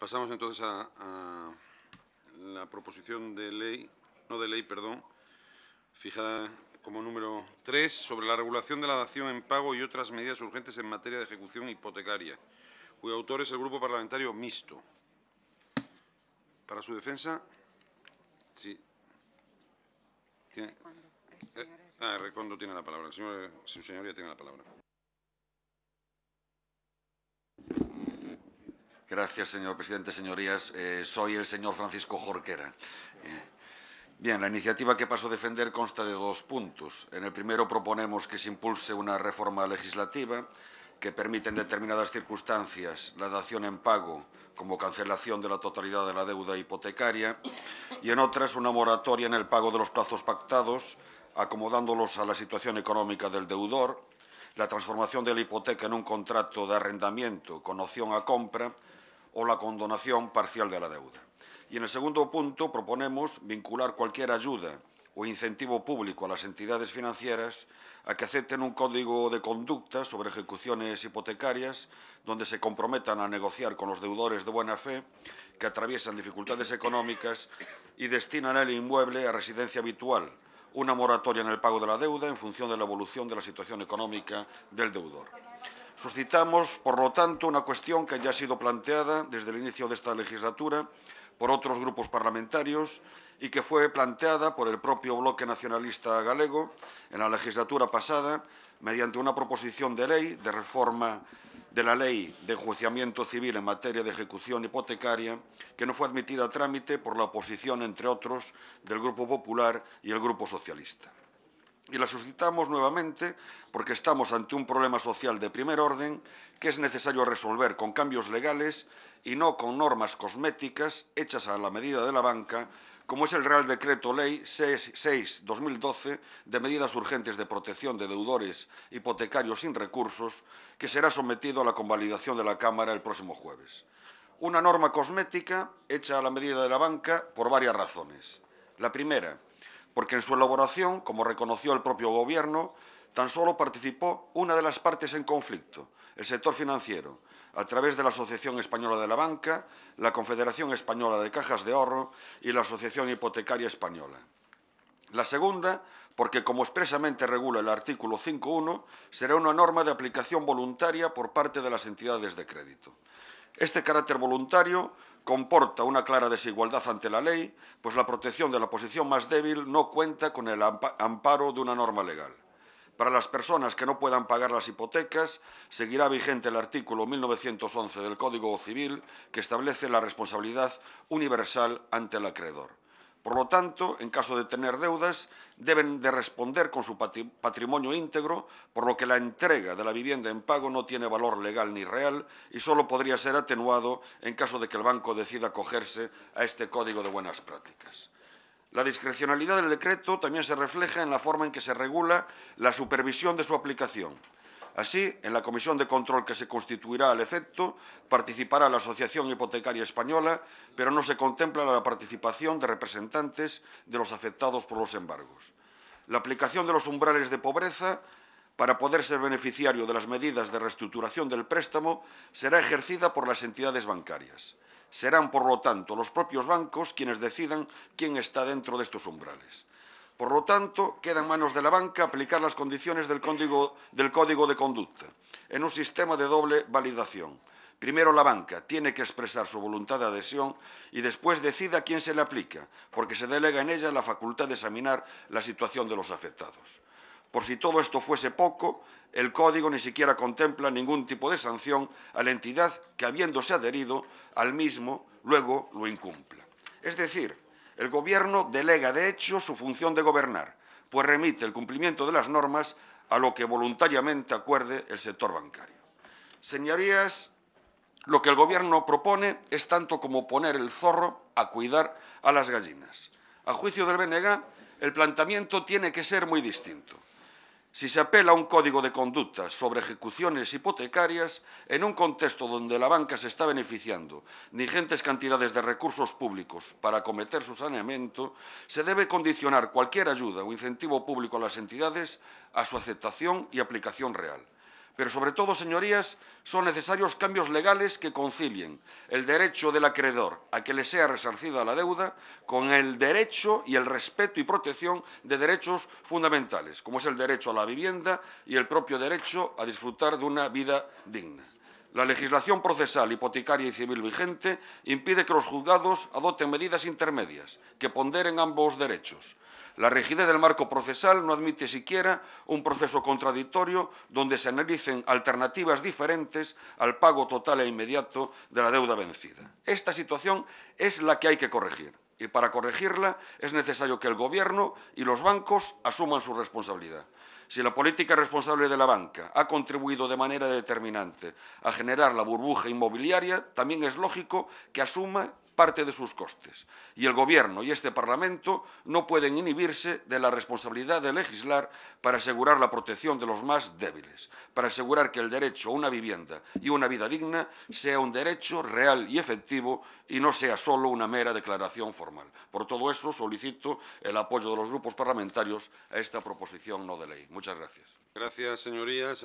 Pasamos entonces a, la proposición de ley, no de ley, perdón, fijada como número 3, sobre la regulación de la dación en pago y otras medidas urgentes en materia de ejecución hipotecaria, cuyo autor es el Grupo Parlamentario Mixto. Para su defensa, sí. ¿Tiene? Eh, ah, Recondo tiene la palabra. señor, su señoría tiene la palabra. Gracias, señor presidente. Señorías, eh, soy el señor Francisco Jorquera. Eh, bien, la iniciativa que paso a defender consta de dos puntos. En el primero proponemos que se impulse una reforma legislativa que permite en determinadas circunstancias la dación en pago como cancelación de la totalidad de la deuda hipotecaria y en otras una moratoria en el pago de los plazos pactados, acomodándolos a la situación económica del deudor, la transformación de la hipoteca en un contrato de arrendamiento con opción a compra o la condonación parcial de la deuda. Y en el segundo punto proponemos vincular cualquier ayuda o incentivo público a las entidades financieras a que acepten un código de conducta sobre ejecuciones hipotecarias donde se comprometan a negociar con los deudores de buena fe que atraviesan dificultades económicas y destinan el inmueble a residencia habitual, una moratoria en el pago de la deuda en función de la evolución de la situación económica del deudor. Suscitamos, por lo tanto, una cuestión que ya ha sido planteada desde el inicio de esta legislatura por otros grupos parlamentarios y que fue planteada por el propio Bloque Nacionalista Galego en la legislatura pasada mediante una proposición de ley de reforma de la Ley de Enjuiciamiento Civil en materia de ejecución hipotecaria, que no fue admitida a trámite por la oposición, entre otros, del Grupo Popular y el Grupo Socialista y la suscitamos nuevamente porque estamos ante un problema social de primer orden que es necesario resolver con cambios legales y no con normas cosméticas hechas a la medida de la banca, como es el Real Decreto Ley 6-2012 de medidas urgentes de protección de deudores hipotecarios sin recursos, que será sometido a la convalidación de la Cámara el próximo jueves. Una norma cosmética hecha a la medida de la banca por varias razones. La primera, porque en su elaboración, como reconoció el propio Gobierno, tan solo participó una de las partes en conflicto, el sector financiero, a través de la Asociación Española de la Banca, la Confederación Española de Cajas de Ahorro y la Asociación Hipotecaria Española. La segunda, porque como expresamente regula el artículo 5.1, será una norma de aplicación voluntaria por parte de las entidades de crédito. Este carácter voluntario comporta una clara desigualdad ante la ley, pues la protección de la posición más débil no cuenta con el amparo de una norma legal. Para las personas que no puedan pagar las hipotecas, seguirá vigente el artículo 1911 del Código Civil, que establece la responsabilidad universal ante el acreedor. Por lo tanto, en caso de tener deudas, deben de responder con su patrimonio íntegro, por lo que la entrega de la vivienda en pago no tiene valor legal ni real y solo podría ser atenuado en caso de que el banco decida acogerse a este Código de Buenas Prácticas. La discrecionalidad del decreto también se refleja en la forma en que se regula la supervisión de su aplicación. Así, en la comisión de control que se constituirá al efecto, participará la Asociación Hipotecaria Española, pero no se contempla la participación de representantes de los afectados por los embargos. La aplicación de los umbrales de pobreza para poder ser beneficiario de las medidas de reestructuración del préstamo será ejercida por las entidades bancarias. Serán, por lo tanto, los propios bancos quienes decidan quién está dentro de estos umbrales. Por lo tanto, queda en manos de la banca aplicar las condiciones del código, de conducta en un sistema de doble validación. Primero la banca tiene que expresar su voluntad de adhesión y después decida a quién se le aplica, porque se delega en ella la facultad de examinar la situación de los afectados. Por si todo esto fuese poco, el Código ni siquiera contempla ningún tipo de sanción a la entidad que, habiéndose adherido al mismo, luego lo incumpla. Es decir, el Gobierno delega, de hecho, su función de gobernar, pues remite el cumplimiento de las normas a lo que voluntariamente acuerde el sector bancario. Señorías, lo que el Gobierno propone es tanto como poner el zorro a cuidar a las gallinas. A juicio del BNG, el planteamiento tiene que ser muy distinto. Si se apela a un código de conducta sobre ejecuciones hipotecarias en un contexto donde la banca se está beneficiando de ingentes cantidades de recursos públicos para acometer su saneamiento, se debe condicionar cualquier ayuda o incentivo público a las entidades a su aceptación y aplicación real. Pero sobre todo, señorías, son necesarios cambios legales que concilien el derecho del acreedor a que le sea resarcida la deuda con el derecho y el respeto y protección de derechos fundamentales, como es el derecho a la vivienda y el propio derecho a disfrutar de una vida digna. La legislación procesal, hipotecaria y civil vigente impide que los juzgados adopten medidas intermedias que ponderen ambos derechos. La rigidez del marco procesal no admite siquiera un proceso contradictorio donde se analicen alternativas diferentes al pago total e inmediato de la deuda vencida. Esta situación es la que hay que corregir y para corregirla es necesario que el Gobierno y los bancos asuman su responsabilidad. Si la política responsable de la banca ha contribuido de manera determinante a generar la burbuja inmobiliaria, también es lógico que asuma parte de sus costes, y el Gobierno y este Parlamento no pueden inhibirse de la responsabilidad de legislar para asegurar la protección de los más débiles, para asegurar que el derecho a una vivienda y una vida digna sea un derecho real y efectivo y no sea solo una mera declaración formal. Por todo eso, solicito el apoyo de los grupos parlamentarios a esta proposición no de ley. Muchas gracias. Gracias, señorías.